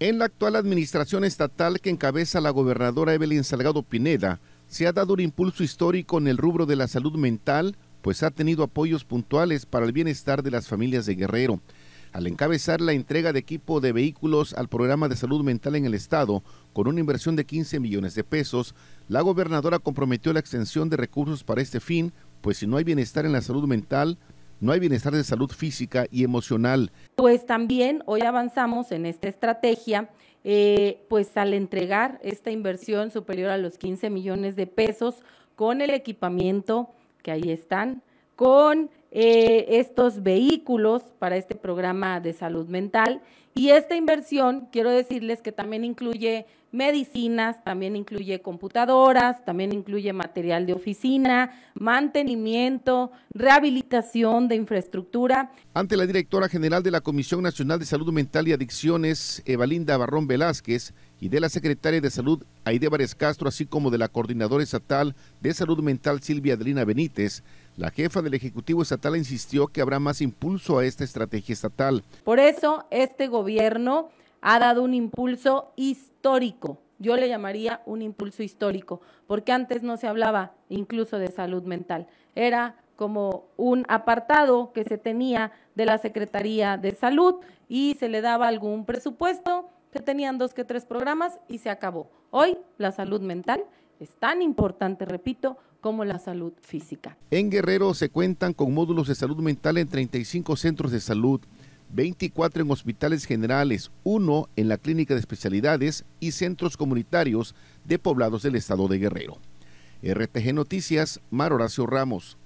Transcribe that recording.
En la actual administración estatal que encabeza la gobernadora Evelyn Salgado Pineda, se ha dado un impulso histórico en el rubro de la salud mental, pues ha tenido apoyos puntuales para el bienestar de las familias de Guerrero. Al encabezar la entrega de equipo de vehículos al programa de salud mental en el Estado, con una inversión de 15 millones de pesos, la gobernadora comprometió la extensión de recursos para este fin, pues si no hay bienestar en la salud mental, no hay bienestar de salud física y emocional. Pues también hoy avanzamos en esta estrategia, eh, pues al entregar esta inversión superior a los 15 millones de pesos con el equipamiento que ahí están, con eh, estos vehículos para este programa de salud mental. Y esta inversión, quiero decirles que también incluye medicinas, también incluye computadoras, también incluye material de oficina, mantenimiento, rehabilitación de infraestructura. Ante la directora general de la Comisión Nacional de Salud Mental y Adicciones, Evalinda Barrón Velázquez, y de la secretaria de Salud, Aide Vares Castro, así como de la coordinadora estatal de Salud Mental, Silvia Adelina Benítez, la jefa del Ejecutivo Estatal, insistió que habrá más impulso a esta estrategia estatal. Por eso, este gobierno ha dado un impulso histórico. Yo le llamaría un impulso histórico, porque antes no se hablaba incluso de salud mental. Era como un apartado que se tenía de la Secretaría de Salud y se le daba algún presupuesto, que tenían dos que tres programas y se acabó. Hoy la salud mental es tan importante, repito, como la salud física. En Guerrero se cuentan con módulos de salud mental en 35 centros de salud, 24 en hospitales generales, uno en la clínica de especialidades y centros comunitarios de poblados del estado de Guerrero. RTG Noticias, Mar Horacio Ramos.